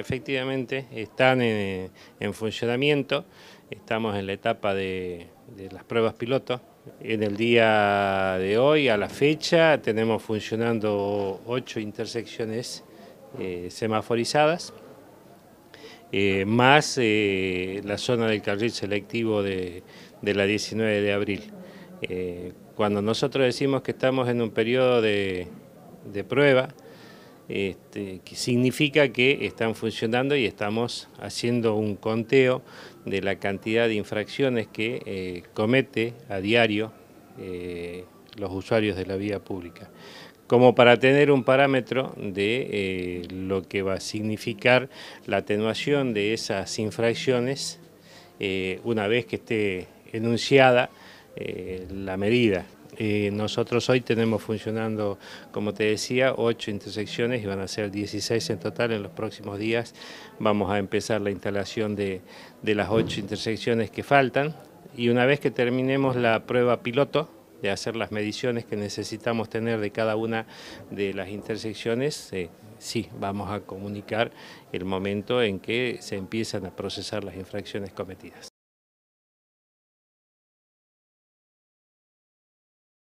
Efectivamente, están en, funcionamiento, estamos en la etapa de, las pruebas piloto. En el día de hoy, a la fecha, tenemos funcionando ocho intersecciones eh, semaforizadas, eh, más eh, la zona del carril selectivo de, la 19 de abril. cuando nosotros decimos que estamos en un periodo de prueba, este, que significa que están funcionando y estamos haciendo un conteo de la cantidad de infracciones que eh, comete a diario eh, los usuarios de la vía pública, como para tener un parámetro de eh, lo que va a significar la atenuación de esas infracciones una vez que esté enunciada la medida nosotros hoy tenemos funcionando, como te decía, ocho intersecciones y van a ser 16 en total en los próximos días. Vamos a empezar la instalación de, las ocho intersecciones que faltan y una vez que terminemos la prueba piloto, de hacer las mediciones que necesitamos tener de cada una de las intersecciones, eh, sí, vamos a comunicar el momento en que se empiezan a procesar las infracciones cometidas.